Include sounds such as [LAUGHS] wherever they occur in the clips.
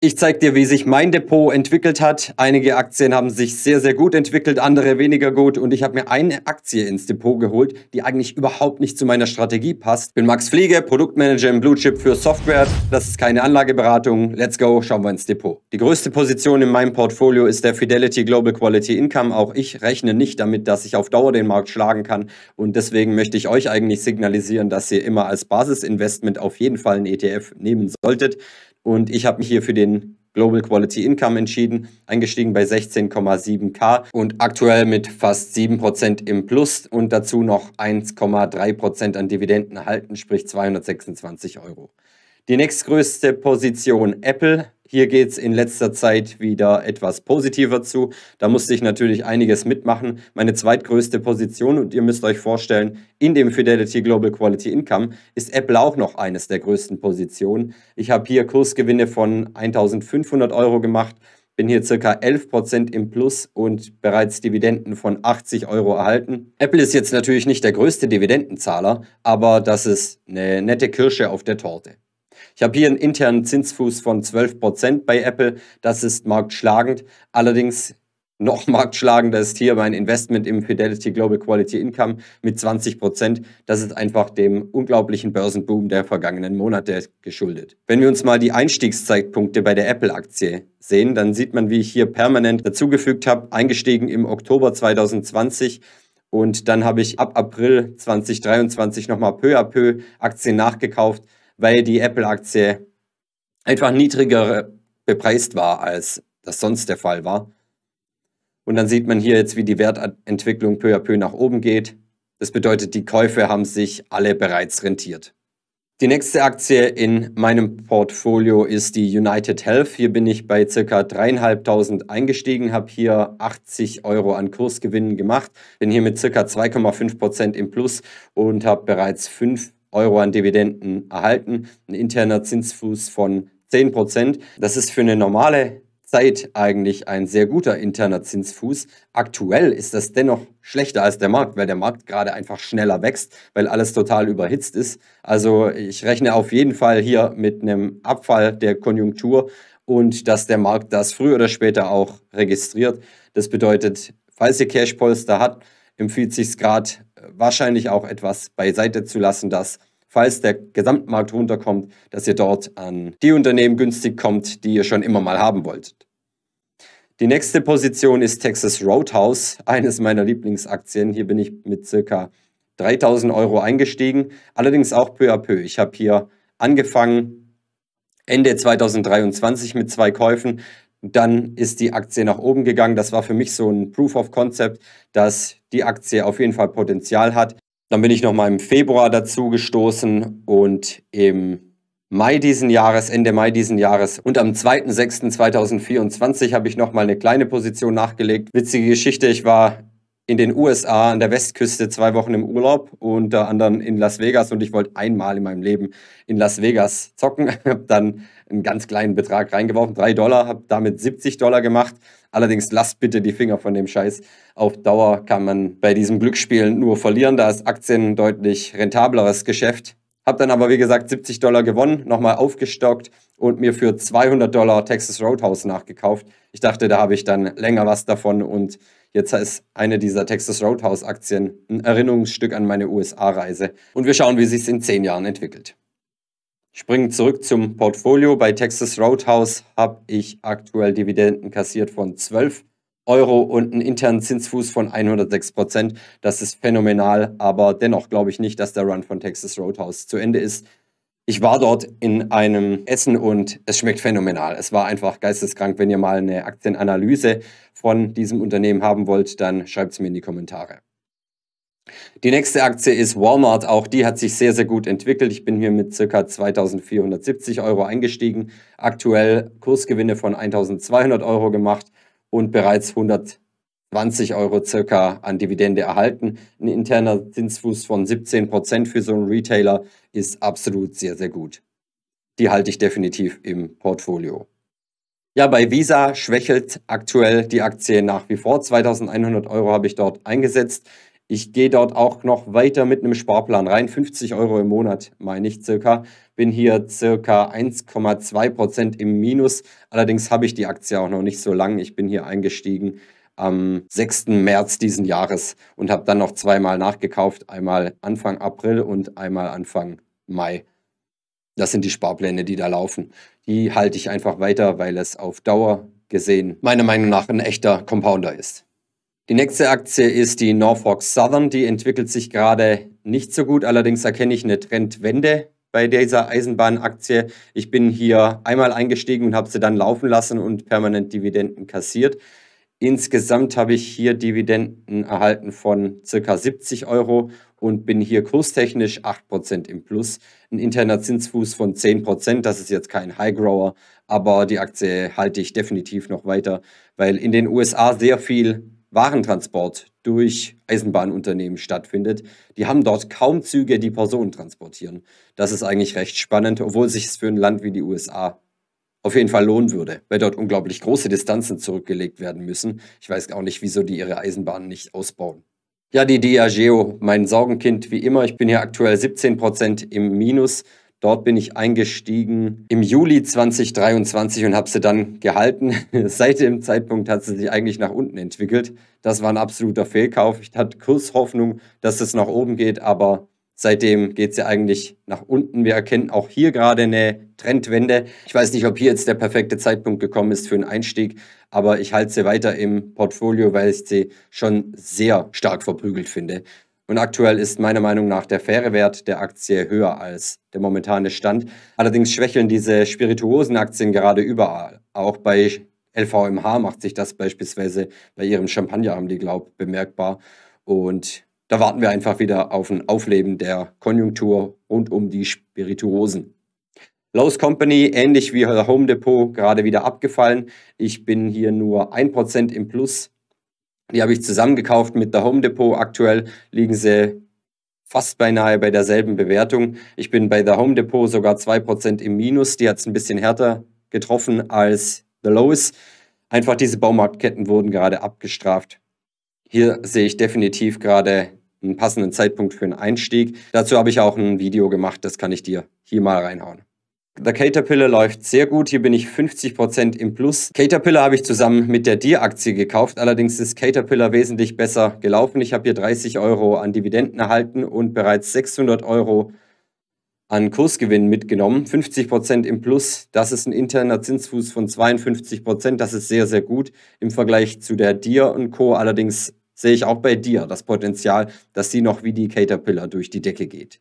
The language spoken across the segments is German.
Ich zeige dir, wie sich mein Depot entwickelt hat. Einige Aktien haben sich sehr, sehr gut entwickelt, andere weniger gut. Und ich habe mir eine Aktie ins Depot geholt, die eigentlich überhaupt nicht zu meiner Strategie passt. Ich Bin Max Fliege, Produktmanager im Bluechip für Software. Das ist keine Anlageberatung. Let's go, schauen wir ins Depot. Die größte Position in meinem Portfolio ist der Fidelity Global Quality Income. Auch ich rechne nicht damit, dass ich auf Dauer den Markt schlagen kann. Und deswegen möchte ich euch eigentlich signalisieren, dass ihr immer als Basisinvestment auf jeden Fall einen ETF nehmen solltet. Und ich habe mich hier für den Global Quality Income entschieden, eingestiegen bei 16,7k und aktuell mit fast 7% im Plus und dazu noch 1,3% an Dividenden erhalten, sprich 226 Euro. Die nächstgrößte Position Apple. Hier geht es in letzter Zeit wieder etwas positiver zu. Da musste ich natürlich einiges mitmachen. Meine zweitgrößte Position, und ihr müsst euch vorstellen, in dem Fidelity Global Quality Income ist Apple auch noch eines der größten Positionen. Ich habe hier Kursgewinne von 1500 Euro gemacht, bin hier circa 11% im Plus und bereits Dividenden von 80 Euro erhalten. Apple ist jetzt natürlich nicht der größte Dividendenzahler, aber das ist eine nette Kirsche auf der Torte. Ich habe hier einen internen Zinsfuß von 12% bei Apple. Das ist marktschlagend. Allerdings noch [LAUGHS] marktschlagender ist hier mein Investment im Fidelity Global Quality Income mit 20 Das ist einfach dem unglaublichen Börsenboom der vergangenen Monate geschuldet. Wenn wir uns mal die Einstiegszeitpunkte bei der Apple-Aktie sehen, dann sieht man, wie ich hier permanent dazugefügt habe, eingestiegen im Oktober 2020. Und dann habe ich ab April 2023 nochmal peu à peu Aktien nachgekauft weil die Apple-Aktie einfach niedriger bepreist war, als das sonst der Fall war. Und dann sieht man hier jetzt, wie die Wertentwicklung peu à peu nach oben geht. Das bedeutet, die Käufe haben sich alle bereits rentiert. Die nächste Aktie in meinem Portfolio ist die United Health. Hier bin ich bei ca. 3.500 eingestiegen, habe hier 80 Euro an Kursgewinnen gemacht, bin hier mit ca. 2,5% im Plus und habe bereits 5 Euro an Dividenden erhalten, ein interner Zinsfuß von 10 Prozent. Das ist für eine normale Zeit eigentlich ein sehr guter interner Zinsfuß. Aktuell ist das dennoch schlechter als der Markt, weil der Markt gerade einfach schneller wächst, weil alles total überhitzt ist. Also ich rechne auf jeden Fall hier mit einem Abfall der Konjunktur und dass der Markt das früher oder später auch registriert. Das bedeutet, falls ihr Cashpolster habt, empfiehlt sich es gerade wahrscheinlich auch etwas beiseite zu lassen, dass falls der Gesamtmarkt runterkommt, dass ihr dort an die Unternehmen günstig kommt, die ihr schon immer mal haben wolltet. Die nächste Position ist Texas Roadhouse, [LAUGHS] eines meiner Lieblingsaktien. Hier bin ich mit circa 3000 Euro eingestiegen, allerdings auch peu à peu. Ich habe hier angefangen Ende 2023 mit zwei Käufen, dann ist die Aktie nach oben gegangen. Das war für mich so ein Proof of Concept, dass die Aktie auf jeden Fall Potenzial hat. Dann bin ich nochmal im Februar dazu gestoßen und im Mai diesen Jahres, Ende Mai diesen Jahres und am 2.6.2024 habe ich nochmal eine kleine Position nachgelegt. Witzige Geschichte, ich war in den USA an der Westküste zwei Wochen im Urlaub, unter anderem in Las Vegas und ich wollte einmal in meinem Leben in Las Vegas zocken. [LAUGHS] habe dann einen ganz kleinen Betrag reingeworfen, drei Dollar, habe damit 70 Dollar gemacht. Allerdings lasst bitte die Finger von dem Scheiß. Auf Dauer kann man bei diesem Glücksspiel nur verlieren. Da ist Aktien ein deutlich rentableres Geschäft. Habe dann aber, wie gesagt, 70 Dollar gewonnen, nochmal aufgestockt und mir für 200 Dollar Texas Roadhouse nachgekauft. Ich dachte, da habe ich dann länger was davon und jetzt ist eine dieser Texas Roadhouse Aktien ein Erinnerungsstück an meine USA-Reise. Und wir schauen, wie sich es in zehn Jahren entwickelt. Springen zurück zum Portfolio. Bei Texas Roadhouse habe ich aktuell Dividenden kassiert von 12 Euro und einen internen Zinsfuß von 106 Prozent. Das ist phänomenal, aber dennoch glaube ich nicht, dass der Run von Texas Roadhouse zu Ende ist. Ich war dort in einem Essen und es schmeckt phänomenal. Es war einfach geisteskrank. Wenn ihr mal eine Aktienanalyse von diesem Unternehmen haben wollt, dann schreibt es mir in die Kommentare. Die nächste Aktie ist Walmart. Auch die hat sich sehr, sehr gut entwickelt. Ich bin hier mit ca. 2470 Euro eingestiegen. Aktuell Kursgewinne von 1200 Euro gemacht und bereits 120 Euro circa an Dividende erhalten. Ein interner Zinsfuß von 17 Prozent für so einen Retailer ist absolut sehr, sehr gut. Die halte ich definitiv im Portfolio. Ja, bei Visa schwächelt aktuell die Aktie nach wie vor. 2100 Euro habe ich dort eingesetzt. Ich gehe dort auch noch weiter mit einem Sparplan rein. 50 Euro im Monat meine ich circa bin hier circa 1,2 im Minus. Allerdings habe ich die Aktie auch noch nicht so lang. Ich bin hier eingestiegen am 6. März diesen Jahres und habe dann noch zweimal nachgekauft, einmal Anfang April und einmal Anfang Mai. Das sind die Sparpläne, die da laufen. Die halte ich einfach weiter, weil es auf Dauer gesehen meiner Meinung nach ein echter Compounder ist. Die nächste Aktie ist die Norfolk Southern. Die entwickelt sich gerade nicht so gut. Allerdings erkenne ich eine Trendwende bei dieser Eisenbahnaktie. Ich bin hier einmal eingestiegen und habe sie dann laufen lassen und permanent Dividenden kassiert. Insgesamt habe ich hier Dividenden erhalten von ca. 70 Euro und bin hier kurstechnisch 8% im Plus. Ein interner Zinsfuß von 10%, das ist jetzt kein High-Grower, aber die Aktie halte ich definitiv noch weiter, weil in den USA sehr viel Warentransport durch Eisenbahnunternehmen stattfindet. Die haben dort kaum Züge, die Personen transportieren. Das ist eigentlich recht spannend, obwohl sich es für ein Land wie die USA auf jeden Fall lohnen würde, weil dort unglaublich große Distanzen zurückgelegt werden müssen. Ich weiß auch nicht, wieso die ihre Eisenbahnen nicht ausbauen. Ja, die Diageo, mein Sorgenkind wie immer. Ich bin hier aktuell 17% im Minus. Dort bin ich eingestiegen im Juli 2023 und habe sie dann gehalten. [LAUGHS] Seit dem Zeitpunkt hat sie sich eigentlich nach unten entwickelt. Das war ein absoluter Fehlkauf. Ich hatte Kurshoffnung, dass es nach oben geht, aber seitdem geht sie eigentlich nach unten. Wir erkennen auch hier gerade eine Trendwende. Ich weiß nicht, ob hier jetzt der perfekte Zeitpunkt gekommen ist für einen Einstieg, aber ich halte sie weiter im Portfolio, weil ich sie schon sehr stark verprügelt finde. Und aktuell ist meiner Meinung nach der faire Wert der Aktie höher als der momentane Stand. Allerdings schwächeln diese Spirituosenaktien gerade überall. Auch bei LVMH macht sich das beispielsweise bei ihrem Champagner, haben die, glaube bemerkbar. Und da warten wir einfach wieder auf ein Aufleben der Konjunktur rund um die Spirituosen. Lowe's Company, ähnlich wie Home Depot, gerade wieder abgefallen. Ich bin hier nur 1% im Plus die habe ich zusammengekauft mit der Home Depot. Aktuell liegen sie fast beinahe bei derselben Bewertung. Ich bin bei der Home Depot sogar 2% im Minus. Die hat es ein bisschen härter getroffen als The Lowe's. Einfach diese Baumarktketten wurden gerade abgestraft. Hier sehe ich definitiv gerade einen passenden Zeitpunkt für einen Einstieg. Dazu habe ich auch ein Video gemacht, das kann ich dir hier mal reinhauen. Der Caterpillar läuft sehr gut. Hier bin ich 50% im Plus. Caterpillar habe ich zusammen mit der Dir-Aktie gekauft. Allerdings ist Caterpillar wesentlich besser gelaufen. Ich habe hier 30 Euro an Dividenden erhalten und bereits 600 Euro an Kursgewinn mitgenommen. 50% im Plus. Das ist ein interner Zinsfuß von 52%. Das ist sehr, sehr gut im Vergleich zu der Dir und Co. Allerdings sehe ich auch bei Dir das Potenzial, dass sie noch wie die Caterpillar durch die Decke geht.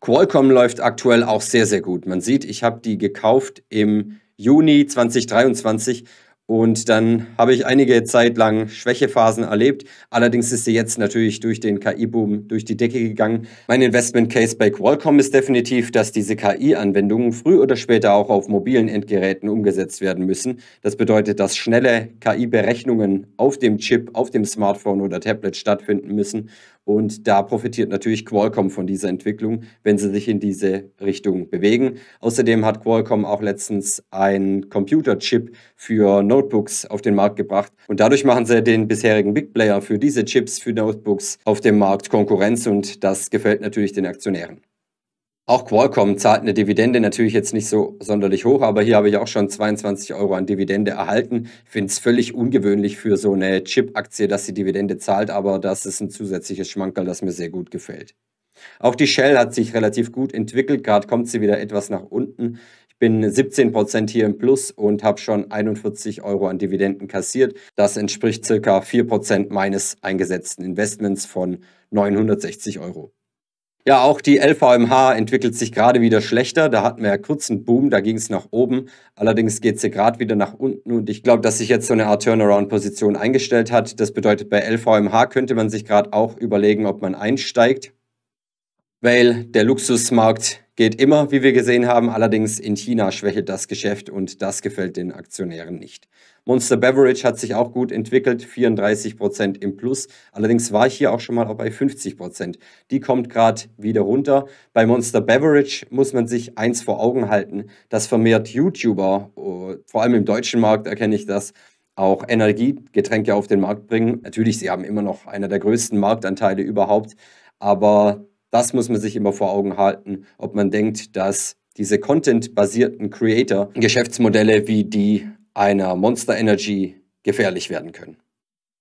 Qualcomm läuft aktuell auch sehr, sehr gut. Man sieht, ich habe die gekauft im Juni 2023 und dann habe ich einige Zeit lang Schwächephasen erlebt. Allerdings ist sie jetzt natürlich durch den KI-Boom durch die Decke gegangen. Mein Investment Case bei Qualcomm ist definitiv, dass diese KI-Anwendungen früh oder später auch auf mobilen Endgeräten umgesetzt werden müssen. Das bedeutet, dass schnelle KI-Berechnungen auf dem Chip, auf dem Smartphone oder Tablet stattfinden müssen. Und da profitiert natürlich Qualcomm von dieser Entwicklung, wenn sie sich in diese Richtung bewegen. Außerdem hat Qualcomm auch letztens einen Computerchip für Notebooks auf den Markt gebracht. Und dadurch machen sie den bisherigen Big Player für diese Chips für Notebooks auf dem Markt Konkurrenz. Und das gefällt natürlich den Aktionären. Auch Qualcomm zahlt eine Dividende natürlich jetzt nicht so sonderlich hoch, aber hier habe ich auch schon 22 Euro an Dividende erhalten. Ich finde es völlig ungewöhnlich für so eine Chip-Aktie, dass sie Dividende zahlt, aber das ist ein zusätzliches Schmankerl, das mir sehr gut gefällt. Auch die Shell hat sich relativ gut entwickelt, gerade kommt sie wieder etwas nach unten. Ich bin 17% hier im Plus und habe schon 41 Euro an Dividenden kassiert. Das entspricht circa 4% meines eingesetzten Investments von 960 Euro. Ja, auch die LVMH entwickelt sich gerade wieder schlechter. Da hatten wir ja kurz einen Boom, da ging es nach oben. Allerdings geht sie gerade wieder nach unten und ich glaube, dass sich jetzt so eine Art Turnaround-Position eingestellt hat. Das bedeutet, bei LVMH könnte man sich gerade auch überlegen, ob man einsteigt, weil der Luxusmarkt geht immer, wie wir gesehen haben. Allerdings in China schwächelt das Geschäft und das gefällt den Aktionären nicht. Monster Beverage hat sich auch gut entwickelt, 34% Prozent im Plus. Allerdings war ich hier auch schon mal bei 50%. Prozent. Die kommt gerade wieder runter. Bei Monster Beverage muss man sich eins vor Augen halten, dass vermehrt YouTuber, oh, vor allem im deutschen Markt erkenne ich das, auch Energiegetränke auf den Markt bringen. Natürlich, sie haben immer noch einer der größten Marktanteile überhaupt, aber das muss man sich immer vor Augen halten, ob man denkt, dass diese content-basierten Creator Geschäftsmodelle wie die einer Monster Energy gefährlich werden können.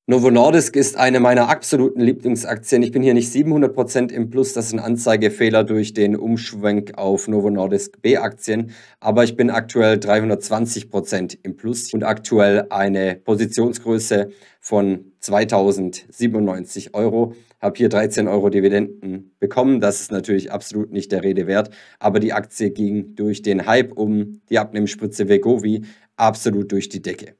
Novo Nordisk ist eine meiner absoluten Lieblingsaktien. Ich bin hier nicht 700% im Plus, das ist ein Anzeigefehler durch den Umschwenk auf Novo Nordisk B-Aktien, aber ich bin aktuell 320% im Plus und aktuell eine Positionsgröße von 2097 Euro. Habe hier 13 Euro Dividenden bekommen, das ist natürlich absolut nicht der Rede wert, aber die Aktie ging durch den Hype um die Abnehmspritze Vegovi absolut durch die Decke.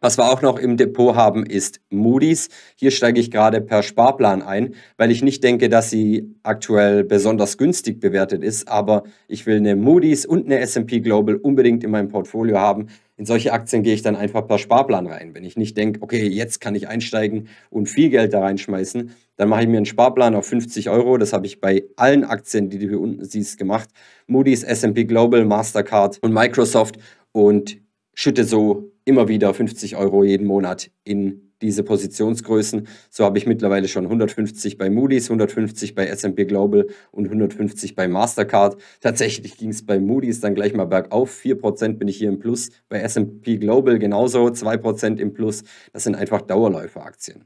Was wir auch noch im Depot haben, ist Moody's. Hier steige ich gerade per Sparplan ein, weil ich nicht denke, dass sie aktuell besonders günstig bewertet ist, aber ich will eine Moody's und eine SP Global unbedingt in meinem Portfolio haben. In solche Aktien gehe ich dann einfach per Sparplan rein. Wenn ich nicht denke, okay, jetzt kann ich einsteigen und viel Geld da reinschmeißen, dann mache ich mir einen Sparplan auf 50 Euro. Das habe ich bei allen Aktien, die du hier unten siehst, gemacht. Moody's, SP Global, Mastercard und Microsoft und schütte so immer wieder 50 Euro jeden Monat in diese Positionsgrößen. So habe ich mittlerweile schon 150 bei Moody's, 150 bei S&P Global und 150 bei Mastercard. Tatsächlich ging es bei Moody's dann gleich mal bergauf. 4% bin ich hier im Plus. Bei S&P Global genauso 2% im Plus. Das sind einfach Dauerläuferaktien.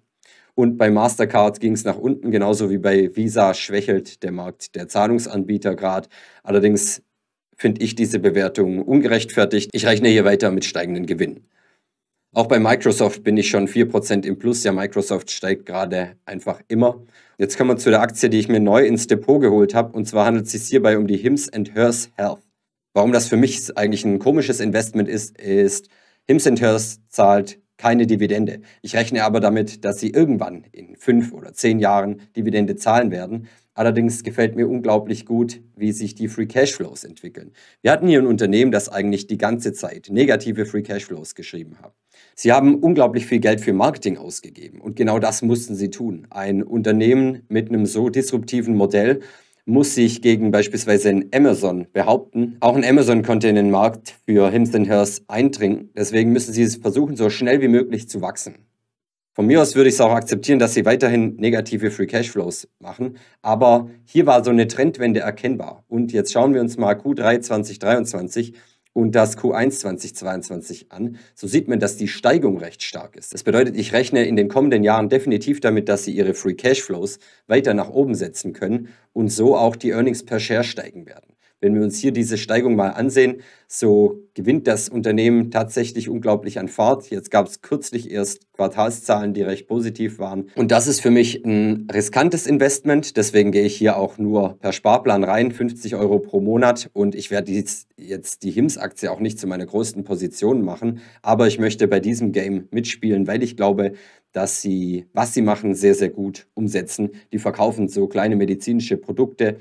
Und bei Mastercard ging es nach unten, genauso wie bei Visa schwächelt der Markt der Zahlungsanbieter gerade. Allerdings finde ich diese Bewertung ungerechtfertigt. Ich rechne hier weiter mit steigenden Gewinnen. Auch bei Microsoft bin ich schon 4% im Plus. Ja, Microsoft steigt gerade einfach immer. Jetzt kommen wir zu der Aktie, die ich mir neu ins Depot geholt habe. Und zwar handelt es sich hierbei um die Hims Hers Health. Warum das für mich eigentlich ein komisches Investment ist, ist, Hims Hers zahlt keine Dividende. Ich rechne aber damit, dass sie irgendwann in fünf oder zehn Jahren Dividende zahlen werden. Allerdings gefällt mir unglaublich gut, wie sich die Free Cashflows entwickeln. Wir hatten hier ein Unternehmen, das eigentlich die ganze Zeit negative Free Cashflows geschrieben hat. Sie haben unglaublich viel Geld für Marketing ausgegeben und genau das mussten sie tun. Ein Unternehmen mit einem so disruptiven Modell muss sich gegen beispielsweise ein Amazon behaupten. Auch ein Amazon konnte in den Markt für Hims Hers eindringen. Deswegen müssen sie es versuchen, so schnell wie möglich zu wachsen. Von mir aus würde ich es auch akzeptieren, dass sie weiterhin negative Free Cashflows machen. Aber hier war so eine Trendwende erkennbar. Und jetzt schauen wir uns mal Q3 2023 und das Q1 2022 an. So sieht man, dass die Steigung recht stark ist. Das bedeutet, ich rechne in den kommenden Jahren definitiv damit, dass sie ihre Free Cashflows weiter nach oben setzen können und so auch die Earnings per Share steigen werden. Wenn wir uns hier diese Steigung mal ansehen, so gewinnt das Unternehmen tatsächlich unglaublich an Fahrt. Jetzt gab es kürzlich erst Quartalszahlen, die recht positiv waren. Und das ist für mich ein riskantes Investment. Deswegen gehe ich hier auch nur per Sparplan rein, 50 Euro pro Monat. Und ich werde jetzt die HIMS-Aktie auch nicht zu meiner größten Position machen. Aber ich möchte bei diesem Game mitspielen, weil ich glaube, dass sie, was sie machen, sehr, sehr gut umsetzen. Die verkaufen so kleine medizinische Produkte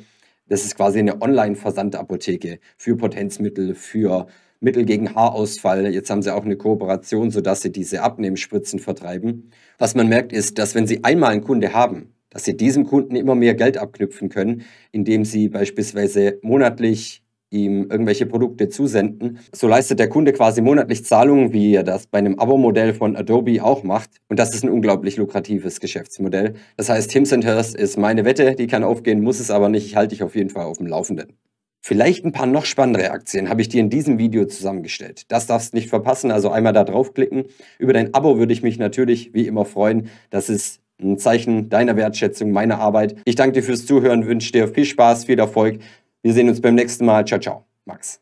das ist quasi eine Online-Versandapotheke für Potenzmittel, für Mittel gegen Haarausfall. Jetzt haben sie auch eine Kooperation, sodass sie diese Abnehmspritzen vertreiben. Was man merkt, ist, dass wenn sie einmal einen Kunde haben, dass sie diesem Kunden immer mehr Geld abknüpfen können, indem sie beispielsweise monatlich ihm irgendwelche Produkte zusenden. So leistet der Kunde quasi monatlich Zahlungen, wie er das bei einem Abo-Modell von Adobe auch macht. Und das ist ein unglaublich lukratives Geschäftsmodell. Das heißt, Hims Hers ist meine Wette, die kann aufgehen, muss es aber nicht. Ich halte dich auf jeden Fall auf dem Laufenden. Vielleicht ein paar noch spannendere Aktien habe ich dir in diesem Video zusammengestellt. Das darfst du nicht verpassen, also einmal da draufklicken. Über dein Abo würde ich mich natürlich wie immer freuen. Das ist ein Zeichen deiner Wertschätzung, meiner Arbeit. Ich danke dir fürs Zuhören, wünsche dir viel Spaß, viel Erfolg. Wir sehen uns beim nächsten Mal. Ciao, ciao. Max.